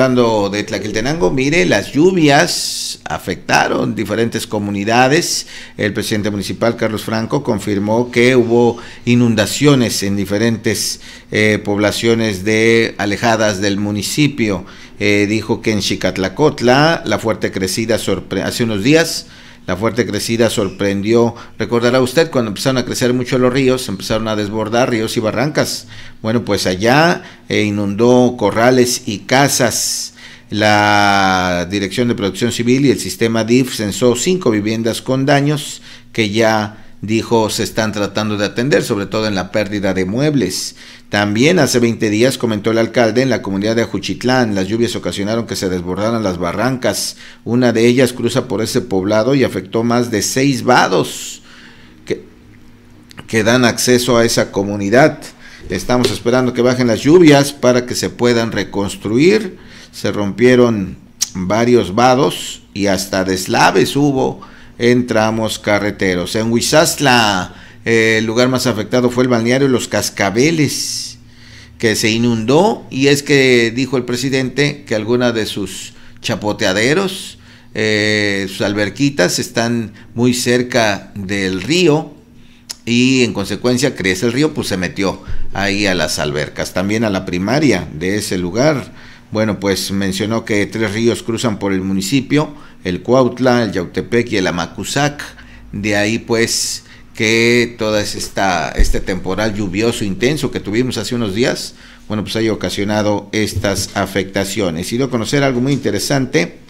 Hablando de Tlaquiltenango, mire, las lluvias afectaron diferentes comunidades. El presidente municipal, Carlos Franco, confirmó que hubo inundaciones en diferentes eh, poblaciones de, alejadas del municipio. Eh, dijo que en Chicatlacotla, la fuerte crecida hace unos días, la fuerte crecida sorprendió, recordará usted, cuando empezaron a crecer mucho los ríos, empezaron a desbordar ríos y barrancas. Bueno, pues allá eh, inundó corrales y casas. La Dirección de Producción Civil y el sistema DIF censó cinco viviendas con daños que ya dijo se están tratando de atender, sobre todo en la pérdida de muebles. También hace 20 días comentó el alcalde en la comunidad de Ajuchitlán, las lluvias ocasionaron que se desbordaran las barrancas, una de ellas cruza por ese poblado y afectó más de seis vados que, que dan acceso a esa comunidad. Estamos esperando que bajen las lluvias para que se puedan reconstruir. Se rompieron varios vados y hasta deslaves hubo entramos carreteros. En Huizazla el lugar más afectado fue el balneario Los Cascabeles, que se inundó y es que dijo el presidente que algunas de sus chapoteaderos, eh, sus alberquitas están muy cerca del río y en consecuencia crece el río, pues se metió ahí a las albercas, también a la primaria de ese lugar. Bueno, pues mencionó que tres ríos cruzan por el municipio, el Cuautla, el Yautepec y el Amacuzac. De ahí pues que todo esta, este temporal lluvioso intenso que tuvimos hace unos días, bueno, pues haya ocasionado estas afectaciones. Y a conocer algo muy interesante.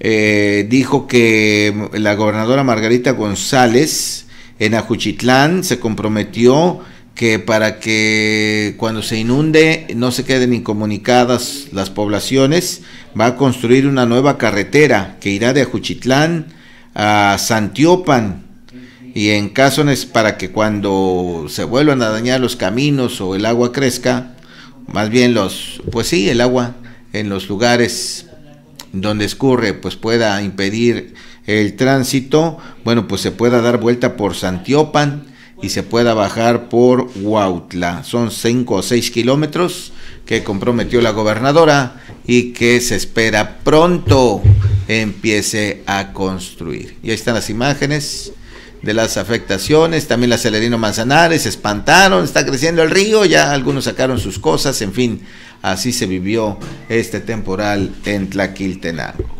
Eh, dijo que la gobernadora Margarita González en Ajuchitlán se comprometió que para que cuando se inunde no se queden incomunicadas las poblaciones, va a construir una nueva carretera que irá de Ajuchitlán a Santiopan. Y en caso es para que cuando se vuelvan a dañar los caminos o el agua crezca, más bien los, pues sí, el agua en los lugares donde escurre, pues pueda impedir el tránsito, bueno, pues se pueda dar vuelta por Santiopan y se pueda bajar por Huautla. Son cinco o seis kilómetros que comprometió la gobernadora y que se espera pronto empiece a construir. Y ahí están las imágenes de las afectaciones, también la Celerino Manzanares, se espantaron, está creciendo el río, ya algunos sacaron sus cosas, en fin, así se vivió este temporal en Tlaquiltenango.